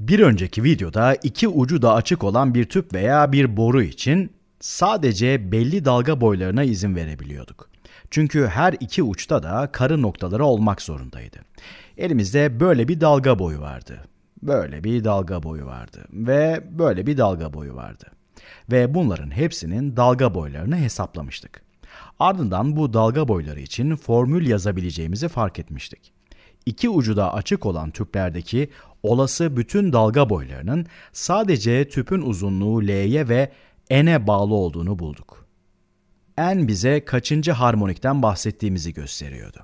Bir önceki videoda iki ucu da açık olan bir tüp veya bir boru için sadece belli dalga boylarına izin verebiliyorduk. Çünkü her iki uçta da karı noktaları olmak zorundaydı. Elimizde böyle bir dalga boyu vardı. Böyle bir dalga boyu vardı ve böyle bir dalga boyu vardı. Ve bunların hepsinin dalga boylarını hesaplamıştık. Ardından bu dalga boyları için formül yazabileceğimizi fark etmiştik. İki ucu da açık olan tüplerdeki olası bütün dalga boylarının sadece tüpün uzunluğu L'ye ve N'e bağlı olduğunu bulduk. N bize kaçıncı harmonikten bahsettiğimizi gösteriyordu.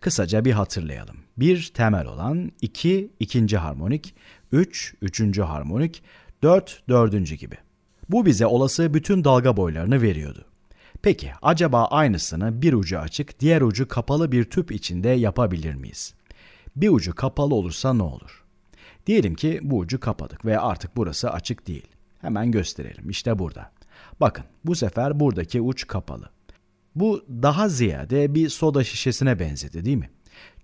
Kısaca bir hatırlayalım. 1 temel olan 2 iki, ikinci harmonik, 3 üç, üçüncü harmonik, 4 dördüncü gibi. Bu bize olası bütün dalga boylarını veriyordu. Peki acaba aynısını bir ucu açık, diğer ucu kapalı bir tüp içinde yapabilir miyiz? Bir ucu kapalı olursa ne olur? Diyelim ki bu ucu kapadık ve artık burası açık değil. Hemen gösterelim. İşte burada. Bakın bu sefer buradaki uç kapalı. Bu daha ziyade bir soda şişesine benzedi değil mi?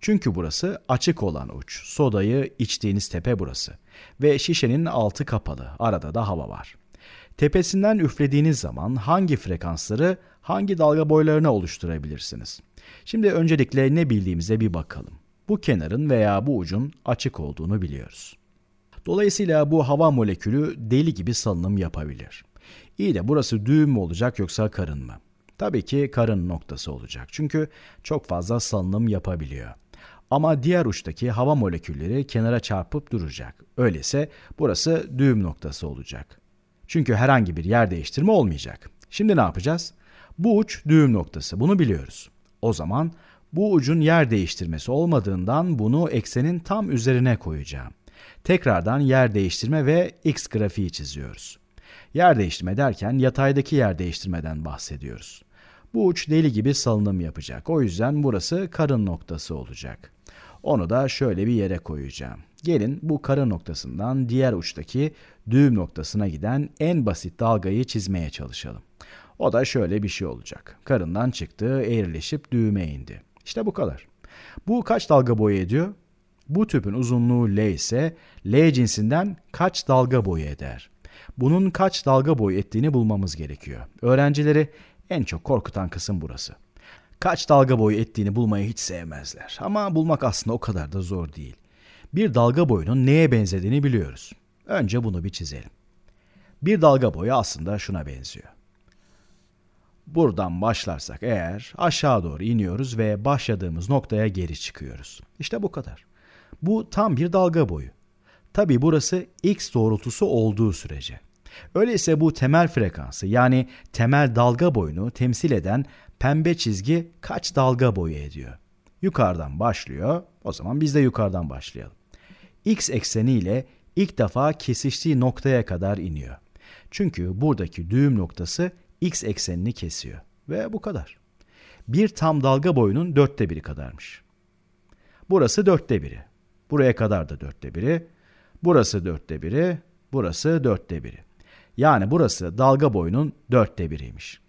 Çünkü burası açık olan uç. Sodayı içtiğiniz tepe burası. Ve şişenin altı kapalı. Arada da hava var. Tepesinden üflediğiniz zaman hangi frekansları hangi dalga boylarına oluşturabilirsiniz? Şimdi öncelikle ne bildiğimize bir bakalım bu kenarın veya bu ucun açık olduğunu biliyoruz. Dolayısıyla bu hava molekülü deli gibi salınım yapabilir. İyi de burası düğüm mü olacak yoksa karın mı? Tabii ki karın noktası olacak. Çünkü çok fazla salınım yapabiliyor. Ama diğer uçtaki hava molekülleri kenara çarpıp duracak. Öyleyse burası düğüm noktası olacak. Çünkü herhangi bir yer değiştirme olmayacak. Şimdi ne yapacağız? Bu uç düğüm noktası. Bunu biliyoruz. O zaman bu ucun yer değiştirmesi olmadığından bunu eksenin tam üzerine koyacağım. Tekrardan yer değiştirme ve x grafiği çiziyoruz. Yer değiştirme derken yataydaki yer değiştirmeden bahsediyoruz. Bu uç deli gibi salınım yapacak. O yüzden burası karın noktası olacak. Onu da şöyle bir yere koyacağım. Gelin bu karın noktasından diğer uçtaki düğüm noktasına giden en basit dalgayı çizmeye çalışalım. O da şöyle bir şey olacak. Karından çıktı, eğrileşip düğüme indi. İşte bu kadar. Bu kaç dalga boyu ediyor? Bu tüpün uzunluğu L ise L cinsinden kaç dalga boyu eder? Bunun kaç dalga boyu ettiğini bulmamız gerekiyor. Öğrencileri en çok korkutan kısım burası. Kaç dalga boyu ettiğini bulmayı hiç sevmezler. Ama bulmak aslında o kadar da zor değil. Bir dalga boyunun neye benzediğini biliyoruz. Önce bunu bir çizelim. Bir dalga boyu aslında şuna benziyor. Buradan başlarsak eğer aşağı doğru iniyoruz ve başladığımız noktaya geri çıkıyoruz. İşte bu kadar. Bu tam bir dalga boyu. Tabi burası x doğrultusu olduğu sürece. Öyleyse bu temel frekansı yani temel dalga boyunu temsil eden pembe çizgi kaç dalga boyu ediyor? Yukarıdan başlıyor. O zaman biz de yukarıdan başlayalım. X ekseni ile ilk defa kesiştiği noktaya kadar iniyor. Çünkü buradaki düğüm noktası x eksenini kesiyor. Ve bu kadar. Bir tam dalga boyunun dörtte biri kadarmış. Burası dörtte biri. Buraya kadar da dörtte biri. Burası dörtte biri. Burası dörtte biri. Yani burası dalga boyunun dörtte biriymiş.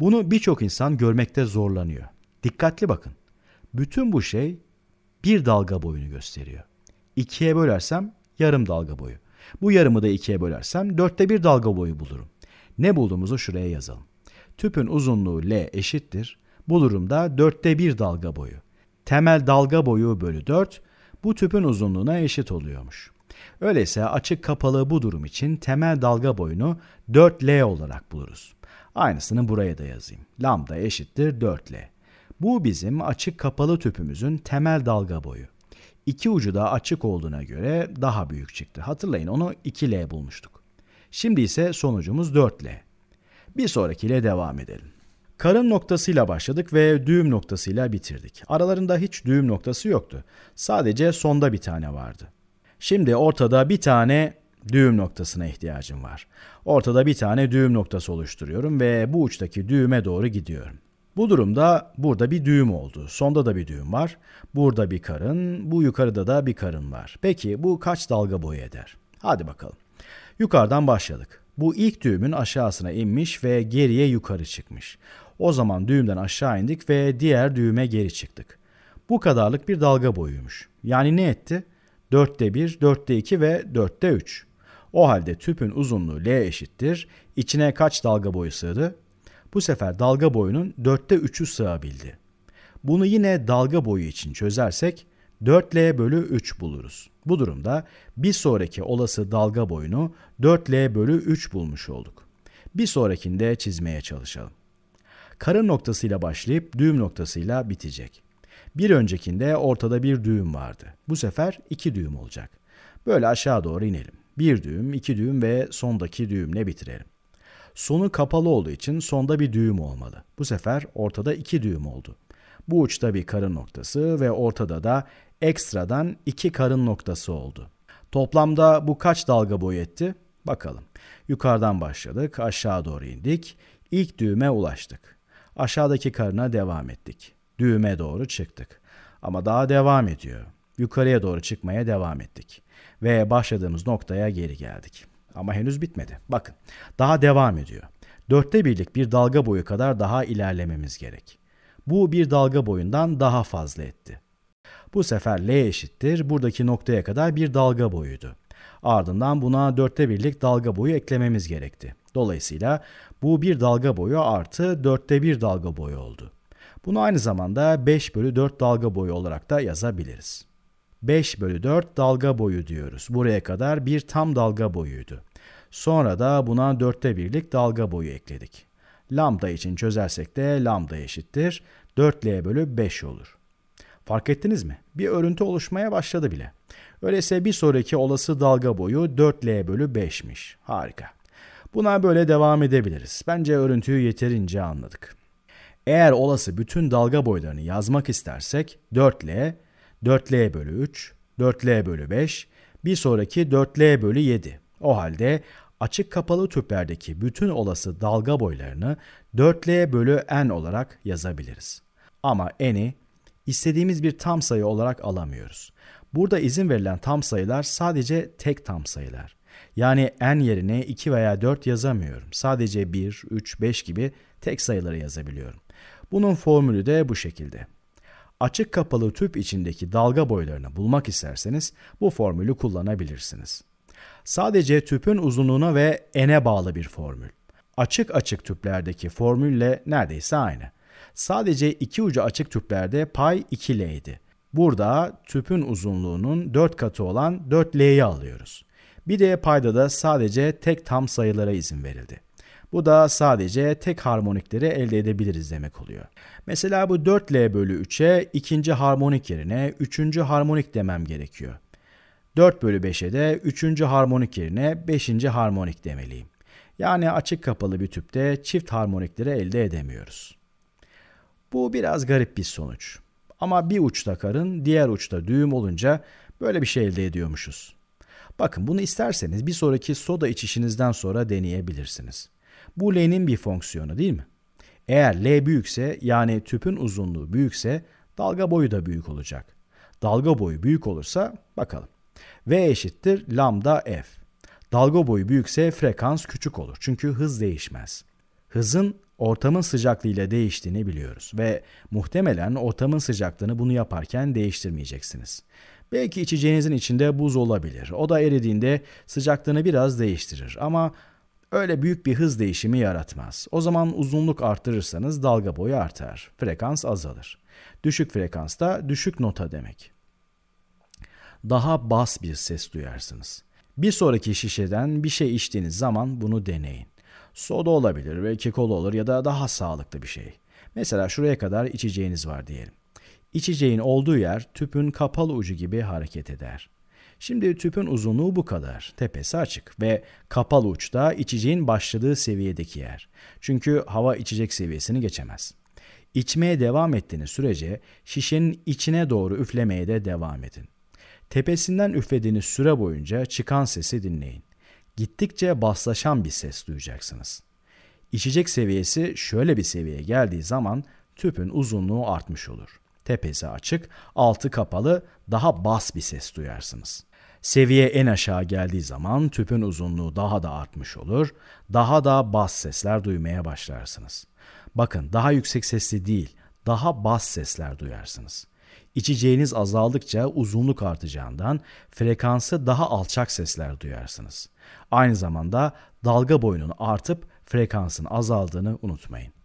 Bunu birçok insan görmekte zorlanıyor. Dikkatli bakın. Bütün bu şey bir dalga boyunu gösteriyor. İkiye bölersem yarım dalga boyu. Bu yarımı da ikiye bölersem dörtte bir dalga boyu bulurum. Ne bulduğumuzu şuraya yazalım. Tüpün uzunluğu L eşittir. Bu durumda dörtte bir dalga boyu. Temel dalga boyu bölü 4 bu tüpün uzunluğuna eşit oluyormuş. Öyleyse açık kapalı bu durum için temel dalga boyunu 4L olarak buluruz. Aynısını buraya da yazayım. Lambda eşittir 4L. Bu bizim açık kapalı tüpümüzün temel dalga boyu. İki ucu da açık olduğuna göre daha büyük çıktı. Hatırlayın onu 2L bulmuştuk. Şimdi ise sonucumuz 4L. Bir sonrakiyle devam edelim. Karın noktasıyla başladık ve düğüm noktasıyla bitirdik. Aralarında hiç düğüm noktası yoktu. Sadece sonda bir tane vardı. Şimdi ortada bir tane düğüm noktasına ihtiyacım var. Ortada bir tane düğüm noktası oluşturuyorum ve bu uçtaki düğüme doğru gidiyorum. Bu durumda burada bir düğüm oldu. Sonda da bir düğüm var. Burada bir karın, bu yukarıda da bir karın var. Peki bu kaç dalga boyu eder? Hadi bakalım. Yukarıdan başladık. Bu ilk düğümün aşağısına inmiş ve geriye yukarı çıkmış. O zaman düğümden aşağı indik ve diğer düğüme geri çıktık. Bu kadarlık bir dalga boyuymuş. Yani ne etti? 4'te 1, 4'te 2 ve 4'te 3. O halde tüpün uzunluğu L eşittir. İçine kaç dalga boyu sığdı? Bu sefer dalga boyunun 4'te 3'ü sığabildi. Bunu yine dalga boyu için çözersek 4L bölü 3 buluruz. Bu durumda bir sonraki olası dalga boyunu 4L bölü 3 bulmuş olduk. Bir sonrakinde çizmeye çalışalım. Karın noktasıyla başlayıp düğüm noktasıyla bitecek. Bir öncekinde ortada bir düğüm vardı. Bu sefer iki düğüm olacak. Böyle aşağı doğru inelim. Bir düğüm, iki düğüm ve sondaki düğümle bitirelim. Sonu kapalı olduğu için sonda bir düğüm olmalı. Bu sefer ortada iki düğüm oldu. Bu uçta bir karın noktası ve ortada da ekstradan iki karın noktası oldu. Toplamda bu kaç dalga boy etti? Bakalım. Yukarıdan başladık, aşağı doğru indik. İlk düğüme ulaştık. Aşağıdaki karına devam ettik. Düğüme doğru çıktık. Ama daha devam ediyor. Yukarıya doğru çıkmaya devam ettik. Ve başladığımız noktaya geri geldik. Ama henüz bitmedi. Bakın daha devam ediyor. Dörtte birlik bir dalga boyu kadar daha ilerlememiz gerek. Bu bir dalga boyundan daha fazla etti. Bu sefer L eşittir buradaki noktaya kadar bir dalga boyuydu. Ardından buna dörtte birlik dalga boyu eklememiz gerekti. Dolayısıyla bu bir dalga boyu artı dörtte bir dalga boyu oldu. Bunu aynı zamanda 5 bölü 4 dalga boyu olarak da yazabiliriz. 5 bölü 4 dalga boyu diyoruz. Buraya kadar bir tam dalga boyuydu. Sonra da buna dörtte birlik dalga boyu ekledik. Lambda için çözersek de lambda eşittir. 4L bölü 5 olur. Fark ettiniz mi? Bir örüntü oluşmaya başladı bile. Öyleyse bir sonraki olası dalga boyu 4L bölü 5'miş. Harika. Buna böyle devam edebiliriz. Bence örüntüyü yeterince anladık. Eğer olası bütün dalga boylarını yazmak istersek 4L, 4L bölü 3, 4L bölü 5, bir sonraki 4L bölü 7. O halde açık kapalı tüplerdeki bütün olası dalga boylarını 4L bölü n olarak yazabiliriz. Ama n'i istediğimiz bir tam sayı olarak alamıyoruz. Burada izin verilen tam sayılar sadece tek tam sayılar. Yani n yerine 2 veya 4 yazamıyorum. Sadece 1, 3, 5 gibi tek sayıları yazabiliyorum. Bunun formülü de bu şekilde. Açık kapalı tüp içindeki dalga boylarını bulmak isterseniz bu formülü kullanabilirsiniz sadece tüpün uzunluğuna ve n'e bağlı bir formül. Açık açık tüplerdeki formülle neredeyse aynı. Sadece iki ucu açık tüplerde pay 2 idi. Burada tüpün uzunluğunun 4 katı olan 4L'yi alıyoruz. Bir de payda da sadece tek tam sayılara izin verildi. Bu da sadece tek harmonikleri elde edebiliriz demek oluyor. Mesela bu 4L bölü 3'e ikinci harmonik yerine üçüncü harmonik demem gerekiyor. 4 bölü 5'e de 3. harmonik yerine 5. harmonik demeliyim. Yani açık kapalı bir tüpte çift harmonikleri elde edemiyoruz. Bu biraz garip bir sonuç. Ama bir uçta karın, diğer uçta düğüm olunca böyle bir şey elde ediyormuşuz. Bakın bunu isterseniz bir sonraki soda içişinizden sonra deneyebilirsiniz. Bu L'nin bir fonksiyonu değil mi? Eğer L büyükse yani tüpün uzunluğu büyükse dalga boyu da büyük olacak. Dalga boyu büyük olursa bakalım. V eşittir lambda f. Dalga boyu büyükse frekans küçük olur çünkü hız değişmez. Hızın ortamın sıcaklığıyla değiştiğini biliyoruz ve muhtemelen ortamın sıcaklığını bunu yaparken değiştirmeyeceksiniz. Belki içeceğinizin içinde buz olabilir. O da eridiğinde sıcaklığını biraz değiştirir ama öyle büyük bir hız değişimi yaratmaz. O zaman uzunluk arttırırsanız dalga boyu artar, frekans azalır. Düşük frekans da düşük nota demek daha bas bir ses duyarsınız. Bir sonraki şişeden bir şey içtiğiniz zaman bunu deneyin. Soda olabilir, belki kola olur ya da daha sağlıklı bir şey. Mesela şuraya kadar içeceğiniz var diyelim. İçeceğin olduğu yer tüpün kapalı ucu gibi hareket eder. Şimdi tüpün uzunluğu bu kadar. Tepesi açık ve kapalı uçta içeceğin başladığı seviyedeki yer. Çünkü hava içecek seviyesini geçemez. İçmeye devam ettiğiniz sürece şişenin içine doğru üflemeye de devam edin. Tepesinden üflediğiniz süre boyunca çıkan sesi dinleyin. Gittikçe baslaşan bir ses duyacaksınız. İçecek seviyesi şöyle bir seviyeye geldiği zaman tüpün uzunluğu artmış olur. Tepesi açık, altı kapalı, daha bas bir ses duyarsınız. Seviye en aşağı geldiği zaman tüpün uzunluğu daha da artmış olur, daha da bas sesler duymaya başlarsınız. Bakın daha yüksek sesli değil, daha bas sesler duyarsınız. İçeceğiniz azaldıkça uzunluk artacağından frekansı daha alçak sesler duyarsınız. Aynı zamanda dalga boyunun artıp frekansın azaldığını unutmayın.